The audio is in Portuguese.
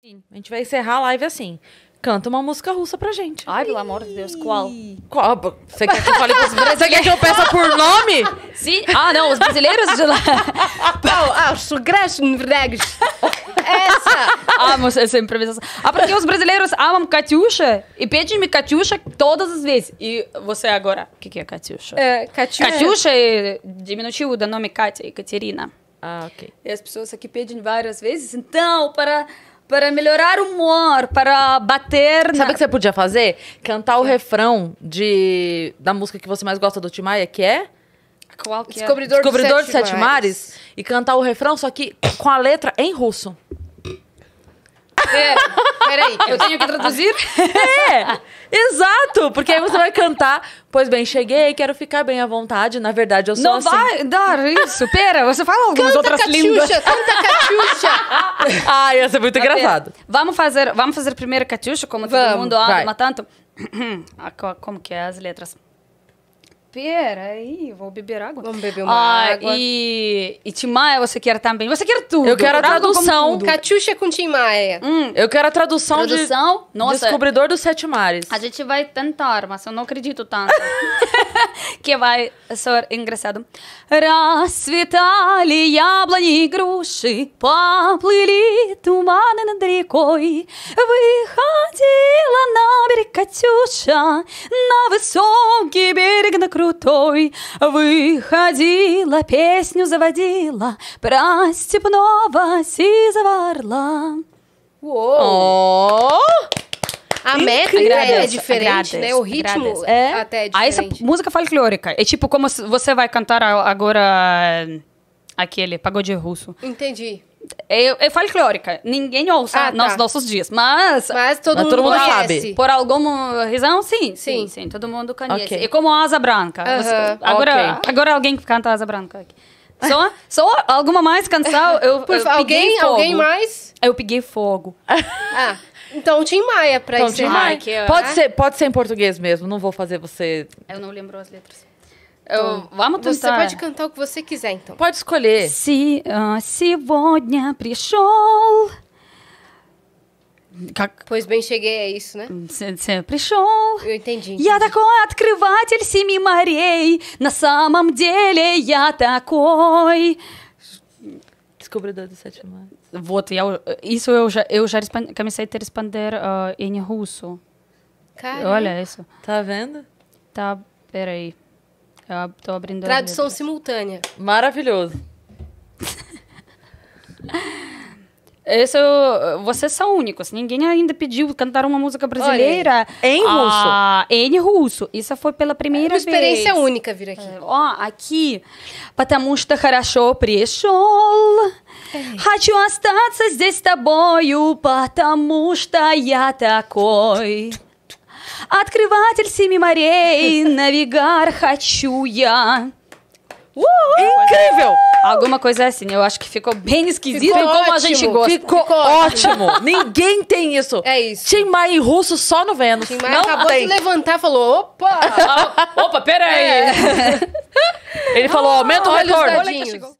Sim. A gente vai encerrar a live assim. Canta uma música russa pra gente. Ai, pelo amor de Deus, qual? qual? Você quer que eu fale pros brasileiros? Você quer que eu peça por nome? Sim. Ah, não, os brasileiros de lá. Ah, Gretchen gregos. Essa. Amo é essa improvisação. Ah, porque os brasileiros amam Katyusha e pedem-me Katyusha todas as vezes. E você agora, o que, que é Katyusha? É, Katyusha. É-, é diminutivo do nome Katia, Katerina. Ah, ok. E as pessoas aqui pedem várias vezes, então, para para melhorar o humor, para bater. Sabe o que você podia fazer? Cantar o é? refrão de da música que você mais gosta do Timaya, que é? Qual que Descobridor, é? Descobridor de, Sete, Sete Mares. Mares. E cantar o refrão, só que com a letra em russo. É, peraí, eu tenho que traduzir? É! Exato, porque aí você vai cantar. Pois bem, cheguei, quero ficar bem à vontade. Na verdade, eu sou Não assim. vai dar isso. Pera, você fala algumas canta outras lindas línguas. Canta Catiuxa, canta Ah, ia ser muito tá engraçado. Vamos fazer, vamos fazer primeiro Catiuxa, como vamos, todo mundo ama vai. tanto. Ah, como que é as letras? pera aí, vou beber água. Vamos beber uma ah, água. E, e Tim Maia você quer também? Você quer tudo. Eu quero a tradução. Catiuxa com Tim Maia. Hum, eu quero a tradução, tradução? de Nossa, Descobridor dos Sete Mares. A gente vai tentar, mas eu não acredito tanto. que vai ser engraçado. Расцветали яблони и груши, поплыли туманы над рекой. Выходила на берег Катюша, на высокий берег на круг. Выходила, песню заводила Про степного сизого орла. A métrica é diferente, agradeço, né? O ritmo é, é. até ah, é diferente. Aí essa música folclórica. É tipo como você vai cantar agora aquele pagode russo. Entendi. Eu, é, eu é folclórica. Ninguém ouça ah, nos tá. nossos dias. Mas. Mas todo, mas mundo, todo mundo sabe. Por alguma razão, sim. Sim, sim. sim todo mundo conhece. Okay. E é como Asa Branca. Uh -huh. Você, agora, okay. agora alguém que canta Asa Branca aqui. Só, só alguma mais canção? Eu, eu alguém, alguém mais? Eu peguei fogo. Ah. Então, Tim Maia pra então, Tim Maia. pode, ser, pode ser em português mesmo, não vou fazer você. Eu não lembro as letras eu, vamos tentar. Você pode cantar o que você quiser, então. Pode escolher. Se uh, сегодня пришел... Pois bem, cheguei, é isso, né? Você пришел. Eu entendi, Я такой открыватель семи морей. На самом деле я такой... Descobridor do sete mares. Вот, я, isso eu já, eu já comecei a responder uh, em russo. Caramba. Olha isso. Tá vendo? Tá, peraí. Eu tô abrindo Tradução simultânea. Maravilhoso. Esse, é vocês são únicos. Ninguém ainda pediu cantar uma música brasileira. Olha, ah, em russo. Ah, em russo. Isso foi pela primeira vez. É uma experiência vez. única vir aqui. É. aqui. Потому что хорошо пришел. É. Хочу остаться здесь с тобою, потому что я такой. Открыватель семи морей, навигар хочу я. Incrível! Alguma coisa assim, eu acho que ficou bem esquisito ficou como ótimo, a gente gosta. Ficou, ficou ótimo! Ninguém tem isso. É isso. Tim Maia Russo só no Vênus. Tim Maia Não acabou tem. de levantar e falou, opa! Ah, opa, peraí! É. Ele falou, aumenta o ah, chegou.